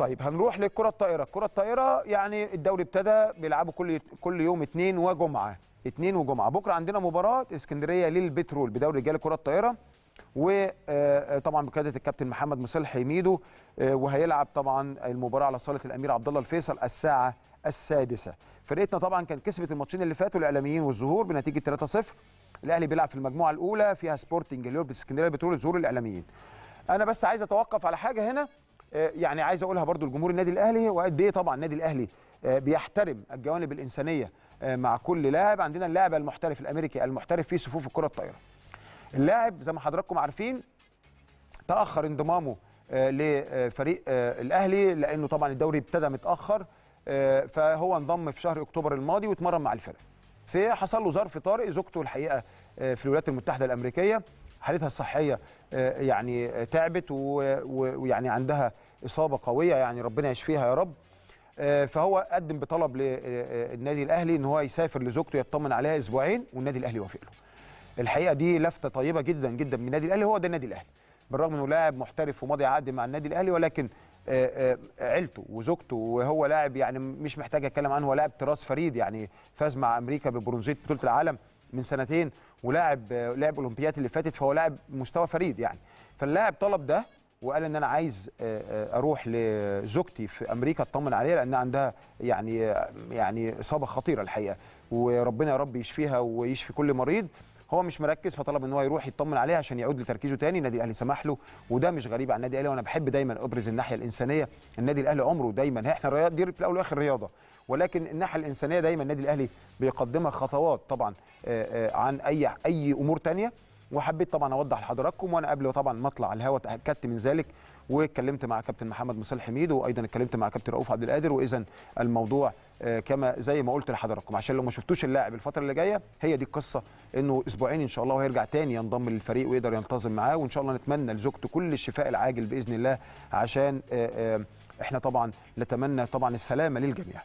طيب هنروح للكره الطائره الكره الطائره يعني الدوري ابتدى بيلعبوا كل كل يوم اثنين وجمعه اثنين وجمعه بكره عندنا مباراه اسكندريه للبترول بدوري رجال كره الطائره وطبعا آه، آه، بقياده الكابتن محمد مصلحي ميدو آه، وهيلعب طبعا المباراه على صاله الامير عبد الله الفيصل الساعه السادسه فرقتنا طبعا كانت كسبت الماتشين اللي فاتوا الاعلاميين والزهور بنتيجه 3-0 الاهلي بيلعب في المجموعه الاولى فيها سبورتنج هو اسكندرية بترول الزهور الاعلاميين انا بس عايز اتوقف على حاجه هنا آه، يعني عايز اقولها برضو لجمهور النادي الاهلي وقد ايه طبعا النادي الاهلي آه، بيحترم الجوانب الانسانيه آه، مع كل لاعب عندنا اللاعب المحترف الامريكي المحترف في صفوف الكره الطايره اللاعب زي ما حضراتكم عارفين تاخر انضمامه لفريق الاهلي لانه طبعا الدوري ابتدى متاخر فهو انضم في شهر اكتوبر الماضي واتمرن مع الفرق فحصل له ظرف طارئ زوجته الحقيقه في الولايات المتحده الامريكيه حالتها الصحيه آه، يعني آه، تعبت ويعني عندها اصابه قويه يعني ربنا يشفيها يا رب آه، فهو قدم بطلب للنادي الاهلي ان هو يسافر لزوجته يطمن عليها اسبوعين والنادي الاهلي وافق له الحقيقه دي لفته طيبه جدا جدا من النادي الاهلي هو ده النادي الاهلي بالرغم انه لاعب محترف وماضي عقد مع النادي الاهلي ولكن عيلته وزوجته وهو لاعب يعني مش محتاج اتكلم عنه هو لاعب تراث فريد يعني فاز مع امريكا ببرونزيه بطوله العالم من سنتين ولاعب لعب اولمبيات اللي فاتت فهو لاعب مستوى فريد يعني فاللاعب طلب ده وقال ان انا عايز آه، آه، اروح لزوجتي في امريكا اطمن عليها لان عندها يعني يعني اصابه خطيره الحقيقه وربنا يا رب يشفيها ويشفي كل مريض هو مش مركز فطلب ان هو يروح يطمن عليه عشان يعود لتركيزه تاني النادي الاهلي سمح له وده مش غريب عن النادي الاهلي وانا بحب دايما ابرز الناحيه الانسانيه النادي الاهلي عمره دايما احنا الرياضه دي في الاول والاخر رياضه ولكن الناحيه الانسانيه دايما النادي الاهلي بيقدمها خطوات طبعا آه، آه، عن اي اي امور ثانيه وحبيت طبعا اوضح لحضراتكم وانا قبل طبعا ما اطلع الهواء تاكدت من ذلك واتكلمت مع كابتن محمد مصالح حميد وايضا اتكلمت مع كابتن رؤوف عبد القادر واذا الموضوع آه، كما زي ما قلت لحضراتكم عشان لو ما شفتوش اللاعب الفتره اللي جايه هي دي القصه انه اسبوعين ان شاء الله وهيرجع تاني ينضم للفريق ويقدر ينتظم معاه وان شاء الله نتمنى لزوجته كل الشفاء العاجل باذن الله عشان آه، آه، احنا طبعا نتمنى طبعا السلامه للجميع